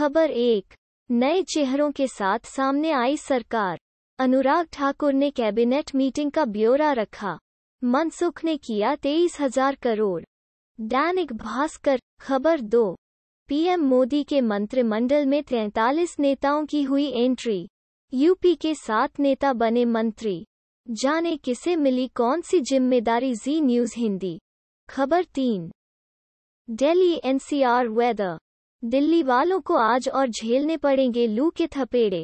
खबर एक नए चेहरों के साथ सामने आई सरकार अनुराग ठाकुर ने कैबिनेट मीटिंग का ब्यौरा रखा मनसुख ने किया तेईस हजार करोड़ दैनिक भास्कर खबर दो पीएम मोदी के मंत्रिमंडल में तैतालीस नेताओं की हुई एंट्री यूपी के सात नेता बने मंत्री जाने किसे मिली कौन सी जिम्मेदारी जी न्यूज हिंदी खबर तीन डेली एनसीआर वेदर दिल्ली वालों को आज और झेलने पड़ेंगे लू के थपेड़े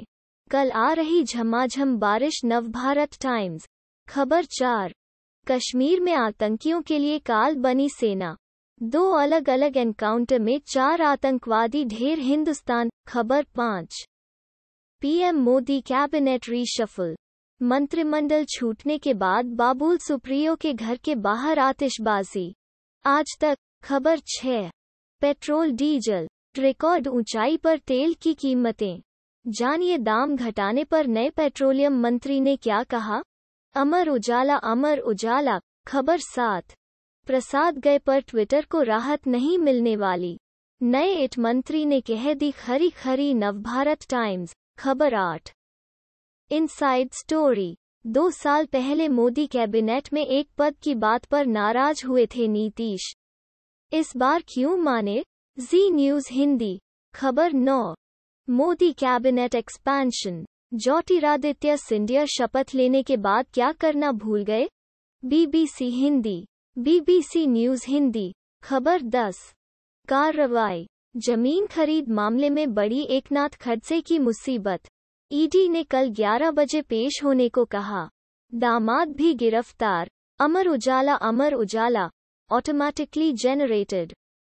कल आ रही झमाझम बारिश नवभारत टाइम्स खबर चार कश्मीर में आतंकियों के लिए काल बनी सेना दो अलग अलग एनकाउंटर में चार आतंकवादी ढेर हिंदुस्तान खबर पाँच पीएम मोदी कैबिनेट रीशफल मंत्रिमंडल छूटने के बाद बाबुल सुप्रियो के घर के बाहर आतिशबाजी आज तक खबर छः पेट्रोल डीजल रिकॉर्ड ऊंचाई पर तेल की कीमतें जानिए दाम घटाने पर नए पेट्रोलियम मंत्री ने क्या कहा अमर उजाला अमर उजाला खबर सात प्रसाद गए पर ट्विटर को राहत नहीं मिलने वाली नए इट मंत्री ने कह दी खरी खरी नवभारत टाइम्स खबर आठ इनसाइड स्टोरी दो साल पहले मोदी कैबिनेट में एक पद की बात पर नाराज हुए थे नीतीश इस बार क्यों माने जी न्यूज हिंदी खबर नौ मोदी कैबिनेट एक्सपेंशन ज्योतिरादित्य सिंधिया शपथ लेने के बाद क्या करना भूल गए BBC Hindi BBC news Hindi खबर दस कार्रवाई जमीन खरीद मामले में बड़ी एकनाथ खड़से की मुसीबत ईडी ने कल 11 बजे पेश होने को कहा दामाद भी गिरफ्तार अमर उजाला अमर उजाला ऑटोमेटिकली जेनरेटेड